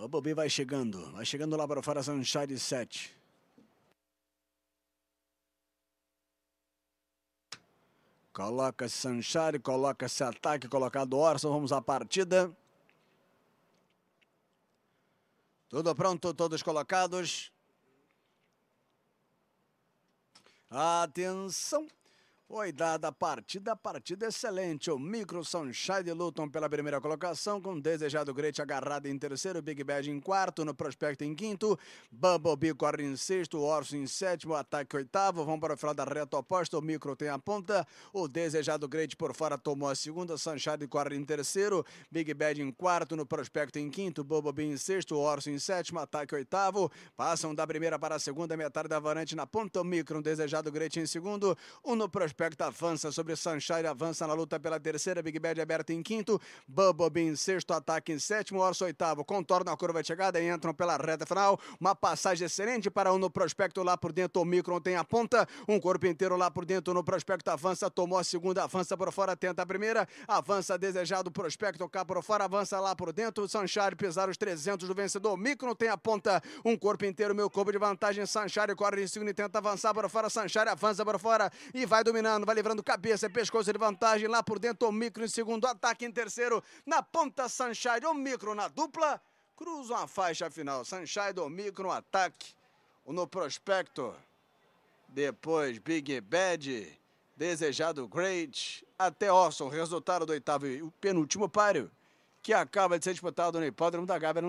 Bumblebee vai chegando. Vai chegando lá para fora Sunshine 7. Coloca Sanchari, coloca esse ataque colocado Orson. Vamos à partida. Tudo pronto, todos colocados. Atenção. Foi dada a partida, a partida excelente. O Micro Sunshine lutam pela primeira colocação, com Desejado Great agarrado em terceiro, Big Bad em quarto, no Prospecto em quinto, Bumblebee corre em sexto, Orson em sétimo, Ataque oitavo. Vamos para o final da reta oposta, o Micro tem a ponta, o Desejado Great por fora tomou a segunda, Sunshine corre em terceiro, Big Bad em quarto, no Prospecto em quinto, Bumblebee em sexto, Orson em sétimo, Ataque oitavo. Passam da primeira para a segunda metade da varante na ponta, o Micro, um Desejado Great em segundo, um no Prospecto Prospect avança sobre Sunshine, avança na luta pela terceira, Big Bad aberta em quinto, Bubble em sexto, ataque em sétimo, Orso oitavo, contorna a curva de chegada e entram pela reta final, uma passagem excelente para um no Prospecto lá por dentro, o Micron tem a ponta, um corpo inteiro lá por dentro no Prospecto, avança, tomou a segunda, avança por fora, tenta a primeira, avança desejado, Prospecto cá por fora, avança lá por dentro, Sunshine pisar os 300 do vencedor, Micron tem a ponta, um corpo inteiro, meu corpo de vantagem, Sunshine corre em segundo e tenta avançar para fora, Sunshine avança para fora e vai dominando dominando, vai livrando cabeça, pescoço de vantagem lá por dentro, o micro em segundo, ataque em terceiro, na ponta Sunshine, o micro na dupla, cruzam a faixa final, Sunshine, o micro, no ataque, o no prospecto, depois Big Bad, desejado Great, até Orson, resultado do oitavo e o penúltimo páreo, que acaba de ser disputado no hipódromo da Gávea.